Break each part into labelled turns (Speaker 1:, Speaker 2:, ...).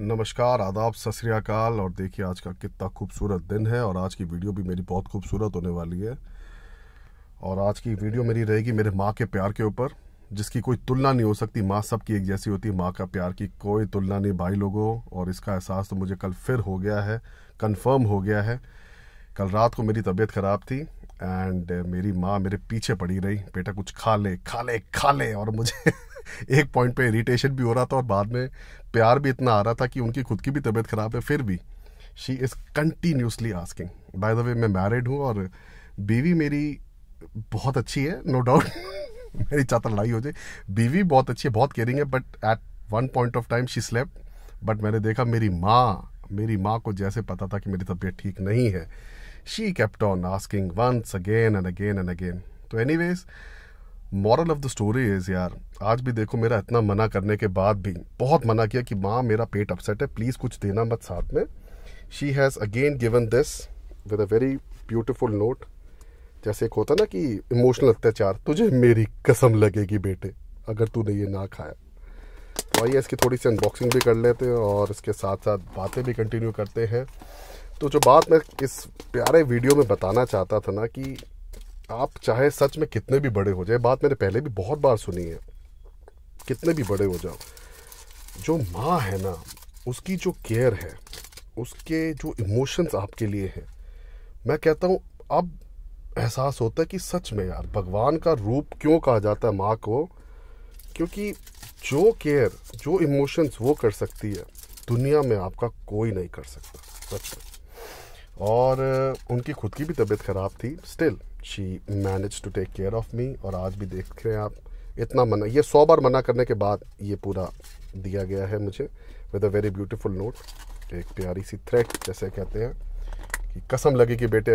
Speaker 1: नमस्कार आदाब सत श्रीकाल और देखिए आज का कितना खूबसूरत दिन है और आज की वीडियो भी मेरी बहुत खूबसूरत होने वाली है और आज की वीडियो मेरी रहेगी मेरे माँ के प्यार के ऊपर जिसकी कोई तुलना नहीं हो सकती माँ सबकी एक जैसी होती है माँ का प्यार की कोई तुलना नहीं भाई लोगों और इसका एहसास तो मुझे कल फिर हो गया है कन्फर्म हो गया है कल रात को मेरी तबीयत ख़राब थी एंड मेरी माँ मेरे पीछे पड़ी रही बेटा कुछ खा ले खा ले खा ले और मुझे एक पॉइंट पे इरिटेशन भी हो रहा था और बाद में प्यार भी इतना आ रहा था कि उनकी खुद की भी तबीयत ख़राब है फिर भी she is continuously asking by the way मैं मैरिड हूँ और बीवी मेरी बहुत अच्छी है नो no डाउट मेरी चाहता लड़ाई हो जाए बीवी बहुत अच्छी है बहुत केयरिंग है but at one point of time she slept but मैंने देखा मेरी माँ मेरी माँ को जैसे पता था कि मेरी तबीयत ठीक नहीं है she kept on asking once again and again and again तो anyways moral of the story is यार आज भी देखो मेरा इतना मना करने के बाद भी बहुत मना किया कि माँ मेरा पेट अपसेट है प्लीज़ कुछ देना मत साथ में she has again given this with a very beautiful note जैसे एक होता ना कि इमोशनल अत्याचार तुझे मेरी कसम लगेगी बेटे अगर तूने ये ना खाया तो आइए इसकी थोड़ी सी अनबॉक्सिंग भी कर लेते हैं और इसके साथ साथ बातें भी कंटिन्यू करते हैं तो जो बात मैं इस प्यारे वीडियो में बताना चाहता था ना कि आप चाहे सच में कितने भी बड़े हो जाए बात मैंने पहले भी बहुत बार सुनी है कितने भी बड़े हो जाओ जो माँ है ना उसकी जो केयर है उसके जो इमोशंस आपके लिए हैं मैं कहता हूँ अब एहसास होता है कि सच में यार भगवान का रूप क्यों कहा जाता है माँ को क्योंकि जो केयर जो इमोशंस वो कर सकती है दुनिया में आपका कोई नहीं कर सकता सच में और उनकी खुद की भी तबीयत ख़राब थी still she manage to take care of me और आज भी देख रहे हैं आप इतना मना ये सौ बार मना करने के बाद ये पूरा दिया गया है मुझे with a very beautiful note एक प्यारी सी थ्रेट जैसे कहते हैं कि कसम कि बेटे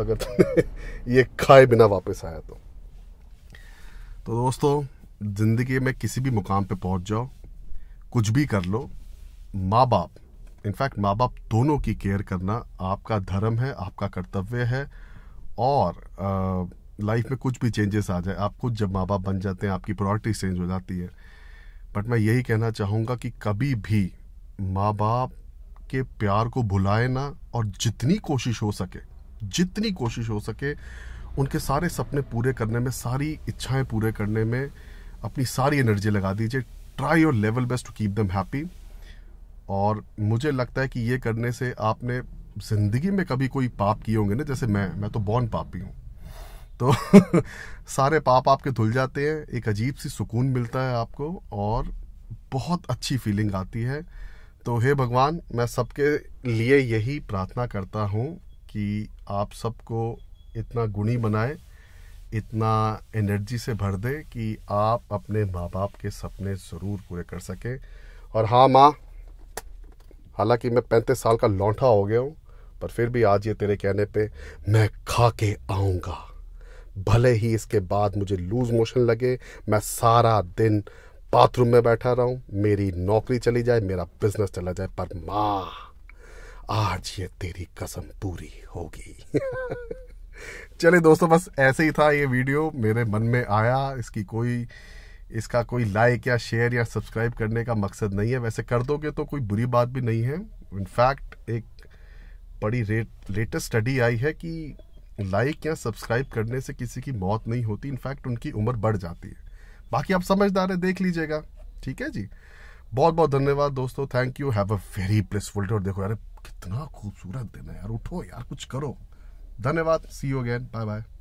Speaker 1: अगर तुमने ये खाए बिना वापस आया तो तो दोस्तों ज़िंदगी में किसी भी मुकाम पे पहुंच जाओ कुछ भी कर लो माँ बाप इनफैक्ट माँ बाप दोनों की केयर करना आपका धर्म है आपका कर्तव्य है और लाइफ में कुछ भी चेंजेस आ जाए आप खुद जब माँ बाप बन जाते हैं आपकी प्रायोरिटी चेंज हो जाती है बट मैं यही कहना चाहूँगा कि कभी भी माँ बाप के प्यार को भुलाए ना और जितनी कोशिश हो सके जितनी कोशिश हो सके उनके सारे सपने पूरे करने में सारी इच्छाएं पूरे करने में अपनी सारी एनर्जी लगा दीजिए try your level best to keep them happy और मुझे लगता है कि ये करने से आपने जिंदगी में कभी कोई पाप किए होंगे ना जैसे मैं मैं तो बॉर्न पापी हूँ तो सारे पाप आपके धुल जाते हैं एक अजीब सी सुकून मिलता है आपको और बहुत अच्छी फीलिंग आती है तो हे भगवान मैं सबके लिए यही प्रार्थना करता हूँ कि आप सबको इतना गुणी बनाए इतना एनर्जी से भर दे कि आप अपने माँ बाप के सपने ज़रूर पूरे कर सकें और हाँ माँ हालांकि मैं पैंतीस साल का लौंठा हो गया हूँ पर फिर भी आज ये तेरे कहने पे मैं खा के आऊँगा भले ही इसके बाद मुझे लूज मोशन लगे मैं सारा दिन बाथरूम में बैठा रहूँ मेरी नौकरी चली जाए मेरा बिजनेस चला जाए पर माँ आज ये तेरी कसम पूरी होगी चले दोस्तों बस ऐसे ही था ये वीडियो मेरे मन में आया इसकी कोई इसका कोई लाइक या शेयर या सब्सक्राइब करने का मकसद नहीं है वैसे कर दोगे तो कोई बुरी बात भी नहीं है इनफैक्ट एक बड़ी रेट लेटेस्ट स्टडी आई है कि लाइक या सब्सक्राइब करने से किसी की मौत नहीं होती इनफैक्ट उनकी उम्र बढ़ जाती है बाकी आप समझदार है देख लीजिएगा ठीक है जी बहुत बहुत धन्यवाद दोस्तों thank you have a very blissful day और देखो यार कितना खूबसूरत दिन है यार उठो यार कुछ करो धन्यवाद see you again bye bye